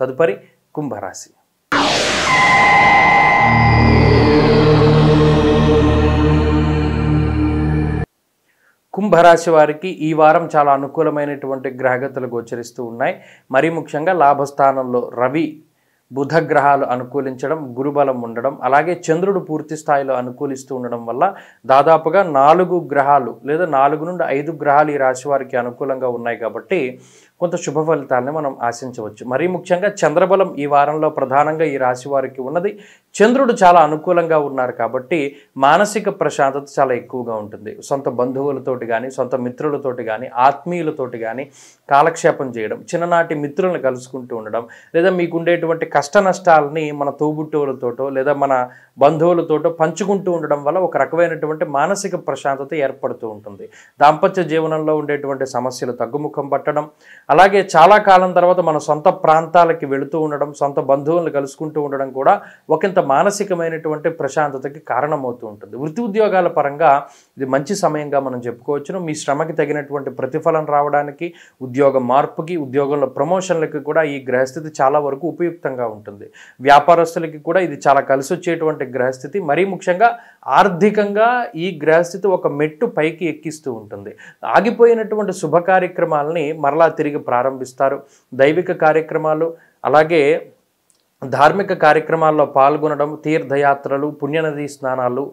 తదుపరి కుంభరాశి కుంభరాశి వారికి ఈ వారం చాలా అనుకూలమైనటువంటి గ్రహగతులు గోచరిస్తూ ఉన్నాయి మరీ ముఖ్యంగా లాభస్థానంలో రవి బుధగ్రహాలు అనుకూలించడం గురుబలం ఉండడం అలాగే చంద్రుడు పూర్తి స్థాయిలో అనుకూలిస్తూ ఉండడం వల్ల దాదాపుగా నాలుగు గ్రహాలు లేదా నాలుగు నుండి ఐదు గ్రహాలు ఈ రాశి వారికి అనుకూలంగా ఉన్నాయి కాబట్టి కొంత శుభ ఫలితాలని మనం ఆశించవచ్చు మరీ ముఖ్యంగా చంద్రబలం ఈ వారంలో ప్రధానంగా ఈ రాశి వారికి ఉన్నది చంద్రుడు చాలా అనుకూలంగా ఉన్నారు కాబట్టి మానసిక ప్రశాంతత చాలా ఎక్కువగా ఉంటుంది సొంత బంధువులతోటి కానీ సొంత మిత్రులతోటి కానీ ఆత్మీయులతోటి కానీ కాలక్షేపం చేయడం చిన్ననాటి మిత్రులను కలుసుకుంటూ ఉండడం లేదా మీకు ఉండేటువంటి కష్ట నష్టాలని మన తోబుట్టువులతోటో లేదా మన బంధువులతోటో పంచుకుంటూ ఉండడం వల్ల ఒక రకమైనటువంటి మానసిక ప్రశాంతత ఏర్పడుతూ ఉంటుంది దాంపత్య జీవనంలో ఉండేటువంటి సమస్యలు తగ్గుముఖం పట్టడం అలాగే చాలా కాలం తర్వాత మన సొంత ప్రాంతాలకి వెళుతూ ఉండడం సొంత బంధువులను కలుసుకుంటూ ఉండడం కూడా ఒకంత మానసికమైనటువంటి ప్రశాంతతకి కారణమవుతూ ఉంటుంది వృత్తి ఉద్యోగాల పరంగా ఇది మంచి సమయంగా మనం చెప్పుకోవచ్చును మీ శ్రమకి తగినటువంటి ప్రతిఫలం రావడానికి ఉద్యోగ మార్పుకి ఉద్యోగంలో ప్రమోషన్లకి కూడా ఈ గ్రహస్థితి చాలా వరకు ఉపయుక్తంగా ఉంటుంది వ్యాపారస్తులకి కూడా ఇది చాలా కలిసి వచ్చేటువంటి గ్రహస్థితి మరీ ముఖ్యంగా ఆర్థికంగా ఈ గ్రహస్థితి ఒక మెట్టు పైకి ఎక్కిస్తూ ఉంటుంది ఆగిపోయినటువంటి శుభ కార్యక్రమాలని మరలా తిరిగి ప్రారంభిస్తారు దైవిక కార్యక్రమాలు అలాగే ధార్మిక కార్యక్రమాల్లో పాల్గొనడం తీర్థయాత్రలు పుణ్యనదీ స్నానాలు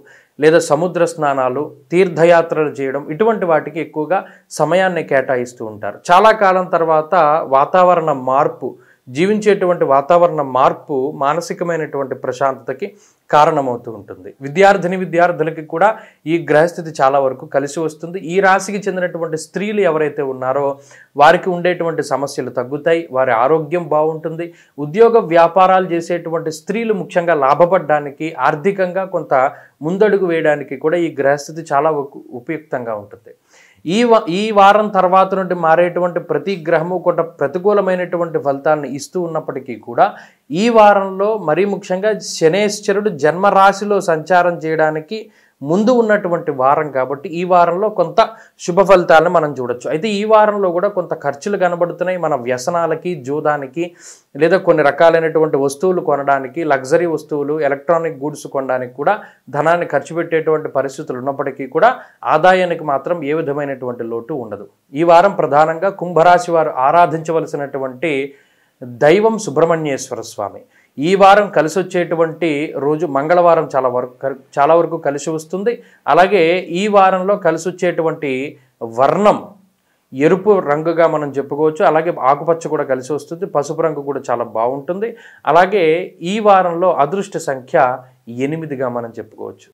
లేదా సముద్ర స్నానాలు తీర్థయాత్రలు చేయడం ఇటువంటి వాటికి ఎక్కువగా సమయాన్ని కేటాయిస్తూ ఉంటారు చాలా కాలం తర్వాత వాతావరణ మార్పు జీవించేటువంటి వాతావరణ మార్పు మానసికమైనటువంటి ప్రశాంతతకి కారణమవుతూ ఉంటుంది విద్యార్థిని విద్యార్థులకి కూడా ఈ గ్రహస్థితి చాలా వరకు కలిసి వస్తుంది ఈ రాశికి చెందినటువంటి స్త్రీలు ఎవరైతే ఉన్నారో వారికి ఉండేటువంటి సమస్యలు తగ్గుతాయి వారి ఆరోగ్యం బాగుంటుంది ఉద్యోగ వ్యాపారాలు చేసేటువంటి స్త్రీలు ముఖ్యంగా లాభపడడానికి ఆర్థికంగా కొంత ముందడుగు వేయడానికి కూడా ఈ గ్రహస్థితి చాలా ఉపయుక్తంగా ఉంటుంది ఈ ఈ వారం తర్వాత నుండి మారేటువంటి ప్రతి గ్రహము కొంత ప్రతికూలమైనటువంటి ఫలితాలను ఇస్తూ ఉన్నప్పటికీ కూడా ఈ వారంలో మరీ ముఖ్యంగా శనేశ్వరుడు జన్మరాశిలో సంచారం చేయడానికి ముందు ఉన్నటువంటి వారం కాబట్టి ఈ వారంలో కొంత శుభ ఫలితాలను మనం చూడొచ్చు అయితే ఈ వారంలో కూడా కొంత ఖర్చులు కనబడుతున్నాయి మన వ్యసనాలకి జూదానికి లేదా కొన్ని రకాలైనటువంటి వస్తువులు కొనడానికి లగ్జరీ వస్తువులు ఎలక్ట్రానిక్ గూడ్స్ కొనడానికి కూడా ధనాన్ని ఖర్చు పెట్టేటువంటి పరిస్థితులు ఉన్నప్పటికీ కూడా ఆదాయానికి మాత్రం ఏ విధమైనటువంటి లోటు ఉండదు ఈ వారం ప్రధానంగా కుంభరాశి వారు ఆరాధించవలసినటువంటి దైవం సుబ్రహ్మణ్యేశ్వర స్వామి ఈ వారం కలిసి వచ్చేటువంటి రోజు మంగళవారం చాలా వరకు చాలా వరకు కలిసి వస్తుంది అలాగే ఈ వారంలో కలిసి వచ్చేటువంటి వర్ణం ఎరుపు రంగుగా మనం చెప్పుకోవచ్చు అలాగే ఆకుపచ్చ కూడా కలిసి వస్తుంది పసుపు రంగు కూడా చాలా బాగుంటుంది అలాగే ఈ వారంలో అదృష్ట సంఖ్య ఎనిమిదిగా మనం చెప్పుకోవచ్చు